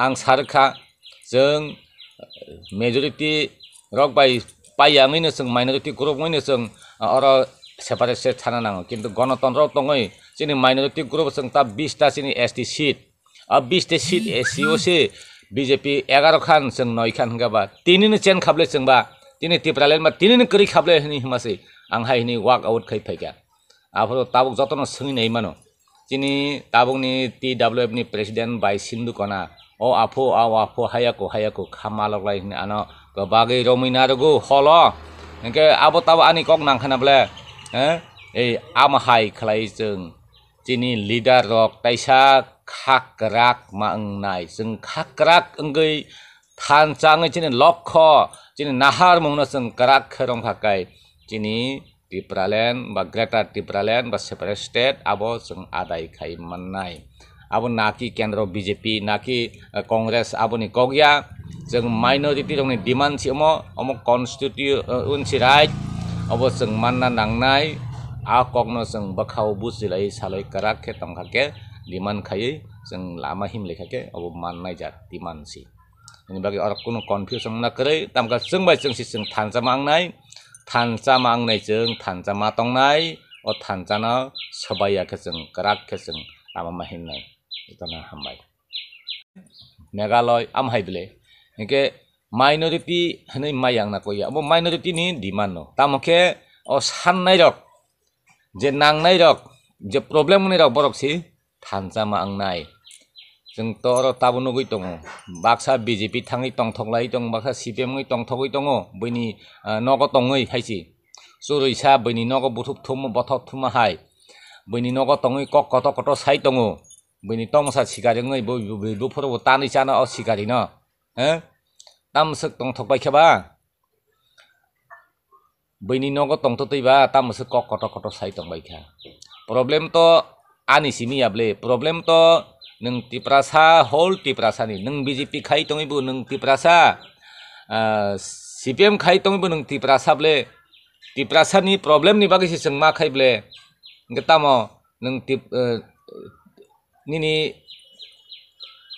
आं सारखा जों मेजरिटि रक बाय पाइयांगैनो जों माइनरिटि ग्रुपङैनो जों अर सेपारेट स्टेट थानो नाङो किन्तु गणतन्त्र दङै जोंनि माइनरिटि ग्रुप जों दा बिसता जोंनि एस टि सिट आरो बिसटा सिट ए सि अ सि বিজেপি এগারো খান সং নয় খান হিঙ্গাবা তিনিনো চেন খাবলে চেংবা তিনি টিপ্রালেন বা তিনিনো করি খাবলে হিনি হিমাসে আংহা হিনি ওয়াক আউট খাই ফাইকা আবার তাবক যতন সঙ্গি নেই মানো তিনি তাবকনি টি ডাব্লিউ এফ নি প্রেসিডেন্ট বাই সিন্ধু কনা o apo au apo hayako hayako khamalok lai hne ano ko bagi romina rogu holo nge abo taw ani kok nang khana ble eh am hai khlai jeng chini leader rok taisa khakrak ma ang nai jeng khakrak angei than chang chini lokho chini nahar mongna jeng krak khrom khakai chini টিপ্রালেন বা greater টিপ্রালেন বা separate state আবো জং আদায় খাই মাননাই अब नाकि केंद्र BJP नाकि कांग्रेस आबनी कगिया जों माइनरिटी रंनि डिमांड सिमो अमो कॉन्स्टिट्यूएंसी राइट अब जों मानना नांनाय आ कगनो जों बखाव बुजिलाय सालाय करा के तंखाके डिमांड खायै जों लामा हिमलेखाके अब माननाय जा डिमांड सि नि बागै अर कुनो कन्फ्यूजन ना करै तमका जों बाय जों सि जों थानजा मांनाय थानजा मांनाय जों थानजा मातंनाय अ थानजाना सबायाखे जों कराखे जों लामा माहिनाय इतना हामबाय मेघालय आमहायब्ले हिंखे माइनरिटि होनै माइ आंना कयो अब माइनरिटिनि डिमान्ड न तामखे अ साननाय रक जे नांनाय रक जे प्रब्लेम होनाय रक बरकसि थानसामा आंनाय जोंथ' आरो ताबोनगै दङ बाक्सा बि जे पि थाङै टंथगलायै दं बाक्सा सि पि एमै टंथगै दङ बैनि नग' दङै खायसि चरैसा बैनि नग' बुथुब थुम बथब थुमाहाय बैनि नग' दङै कक कथ' कथ' साय दङ bini tong sa chiga jeng ngai bo bo phoro bo ta ni cha na o chiga di na ha tam sik tong thok bai kha ba bini no go tong to tei ba tam sik kok koto koto sai tong bai kha problem to ani simi able problem to nung tiprasa whole tiprasa ni nung bjp khai tong bu nung tiprasa cpm khai tong bu nung tiprasa ble tiprasa ni problem ni bagisi chengma khai ble ngatamo nung tip নিনি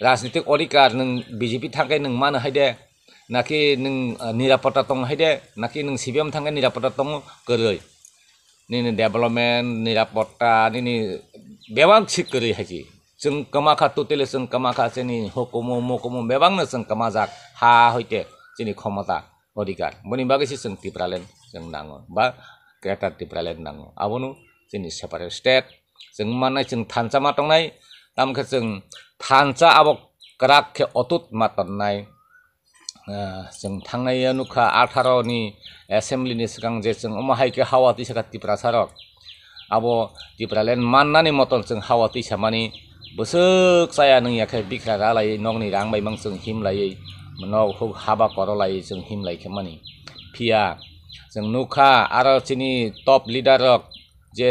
রাজনৈতিক অধিকার নং BJP থাকে নং মানো হাইদে নাকি নং নিরাপত্তা দং হাইদে নাকি নং সিবিএম থাকে নিরাপত্তা দং গরৈ নিনি ডেভেলপমেন্ট নিরাপত্তা নিনি বেবাং ঠিক গরৈ হাইকি जों कमाखा टटेले जों कमाखा जोंनि हकमो मकमो बेबांनो जों कमाजाक हा हयते जोंनि क्षमता अधिकार बेनि बागैसो जों टिप्रालेण्ड जों नाङो बा ग्रेटार टिप्रालेण्ड नाङो आबोनु जोंनि सेपारेट स्टेट जों माननाय जों थानसामा दंनाय ตามคือจึงทานซาอวกรักเคอตุตมาตอนในสิ่งทางในนุขาอาทารอนีเอสเซมลินิสกังเจจึงอมาให้เขาวาติสกัดติประสารกอาวติปราเลนมันนันมตอสิ่งหาวาติสมานีบุษกสายนึงอยากให้บิกราอะไรน้องนี่รังใบมังสิ่งหิมไหลมโนนหุกฮาบากอรอะไริ่งหิมไหลเขมานีพิพีสิ่งนุขาอาราชินีท็อปลีดเดรก जे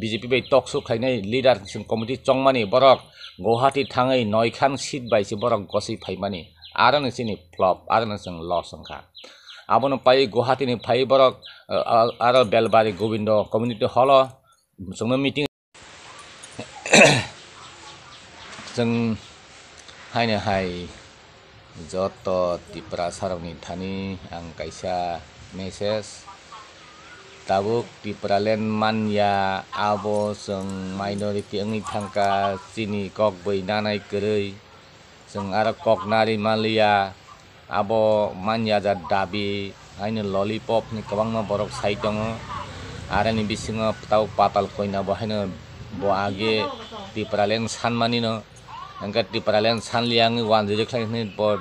बिजेपि बै टक्सु खाइनै लिडारसिप कमिटि चंमानि बरक गुवाहाटी थाङै नयखान सिट बायसि बरक गसै फाइमानि आरो नोंसोरनि फ्लप आरो नोंसोर लस ओंखा आबनो पाइ गुवाहाटीनि फाइ बरक आरो बेलबारि गोविन्द कमिउनिटि हल जोंनो मिटिं जों हायनो हाय जत तिप्रा सारनि थानि आं कायसा message tabuk di peralen man ya abo seng minority engi tangka sini kok boi nanai kerei seng ara kok nari malia abo man ya dabi aini lollipop ni kawang ma borok sai tong ara ni bisinga tau patal koina bo hain bo age di peralen san mani no angkat di peralen san liang wan de lain ni bo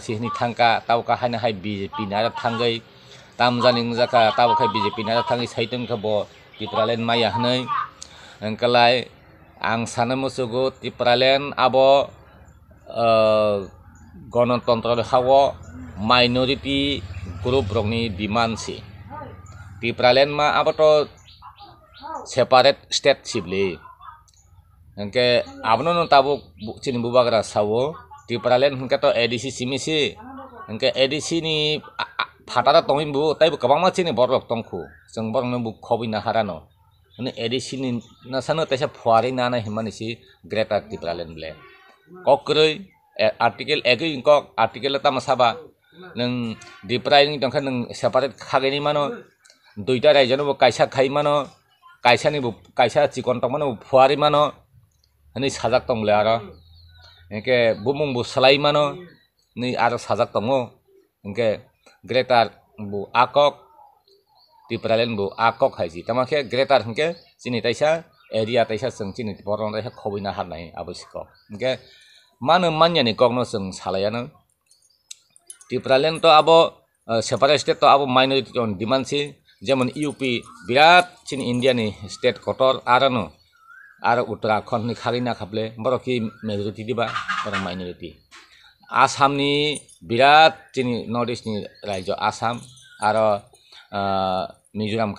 sih ni tangka tau ka hain hai bjp nara thangai tam zaning zaka tau kai biji pina tangi sai tung di pralen maya hanai engkelai ang sana musugo di pralen abo e, gonon de hawo minority group rongni dimansi. di pralen ma abo to separate state sibli engke abo nonon tabo cini bubagra sawo di pralen engke to edisi simisi engke edisi ni ফাটা তমি বু তাই গবাংমা চিনি বরক তংখু জং বরংনো খবই না হারানো মানে এডি না সানো তাই ফুয়ারি না না হিমানিসি গ্রেটার টিপ্রালেন বলে কক্রই আর্টিকেল একই কক আর্টিকেল তামা সাবা নং সেপারেট খাগেনি মানো দুইটা রাইজনবো কাইসা খাই মানো কাইসানি কাইসা চিকন তংমানো ফুয়ারি মানো হনি সাজাক তংলে আর একে বুমুং বু মানো নি আর সাজাক তঙো একে greater bu akok ti pralen bu akok haiji tamakhe greater hingke chini taisa area taisa chung chini boron taisa khoboina harnai abosiko hingke mano manyani kokno chung salayano ti pralen to abo separate state to abo minority on demand si যেমন UP বিরাট চিন ইন্ডিয়ানি state কটর আর আর উত্তরাখণ্ড খালি না খাবলে বড় কি majority দিবা বড় মাইনরিটি आसामनि बिराद जोंनि नर्थ इस्टनि रायजो आसाम आरो मिज'राम